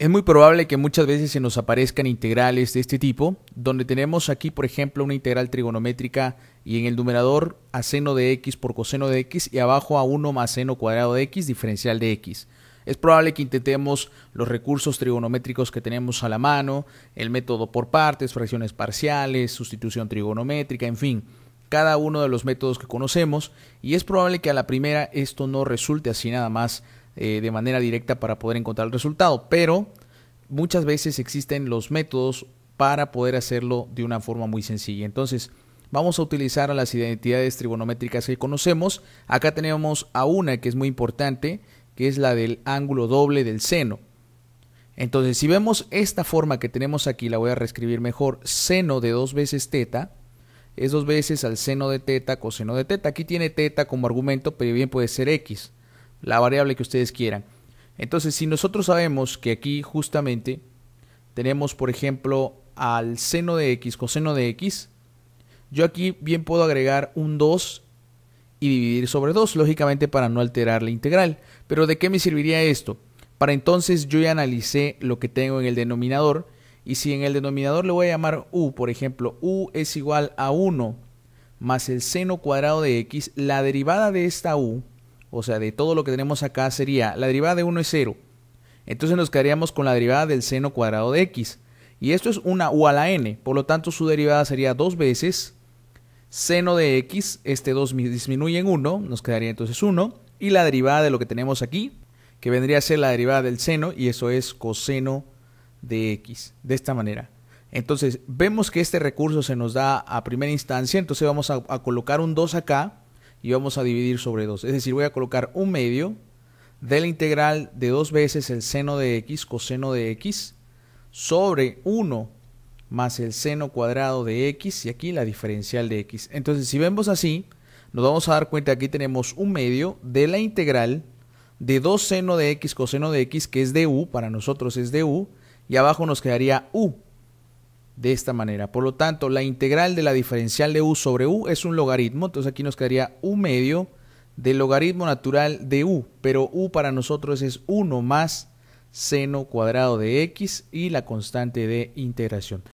Es muy probable que muchas veces se nos aparezcan integrales de este tipo, donde tenemos aquí, por ejemplo, una integral trigonométrica y en el numerador a seno de x por coseno de x y abajo a 1 más seno cuadrado de x diferencial de x. Es probable que intentemos los recursos trigonométricos que tenemos a la mano, el método por partes, fracciones parciales, sustitución trigonométrica, en fin, cada uno de los métodos que conocemos y es probable que a la primera esto no resulte así nada más eh, de manera directa para poder encontrar el resultado, pero muchas veces existen los métodos para poder hacerlo de una forma muy sencilla. Entonces, vamos a utilizar las identidades trigonométricas que conocemos. Acá tenemos a una que es muy importante, que es la del ángulo doble del seno. Entonces, si vemos esta forma que tenemos aquí, la voy a reescribir mejor, seno de dos veces teta, es dos veces al seno de teta, coseno de teta. Aquí tiene teta como argumento, pero bien puede ser x la variable que ustedes quieran. Entonces, si nosotros sabemos que aquí justamente tenemos, por ejemplo, al seno de x, coseno de x, yo aquí bien puedo agregar un 2 y dividir sobre 2, lógicamente para no alterar la integral. Pero ¿de qué me serviría esto? Para entonces yo ya analicé lo que tengo en el denominador y si en el denominador le voy a llamar u, por ejemplo, u es igual a 1 más el seno cuadrado de x, la derivada de esta u o sea, de todo lo que tenemos acá sería la derivada de 1 es 0. Entonces nos quedaríamos con la derivada del seno cuadrado de x. Y esto es una u a la n, por lo tanto su derivada sería dos veces seno de x, este 2 disminuye en 1, nos quedaría entonces 1, y la derivada de lo que tenemos aquí, que vendría a ser la derivada del seno, y eso es coseno de x, de esta manera. Entonces vemos que este recurso se nos da a primera instancia, entonces vamos a, a colocar un 2 acá, y vamos a dividir sobre 2. Es decir, voy a colocar un medio de la integral de dos veces el seno de x coseno de x sobre 1 más el seno cuadrado de x y aquí la diferencial de x. Entonces, si vemos así, nos vamos a dar cuenta que aquí tenemos un medio de la integral de 2 seno de x coseno de x, que es de u, para nosotros es de u, y abajo nos quedaría u, de esta manera. Por lo tanto, la integral de la diferencial de u sobre u es un logaritmo, entonces aquí nos quedaría u medio del logaritmo natural de u, pero u para nosotros es 1 más seno cuadrado de x y la constante de integración.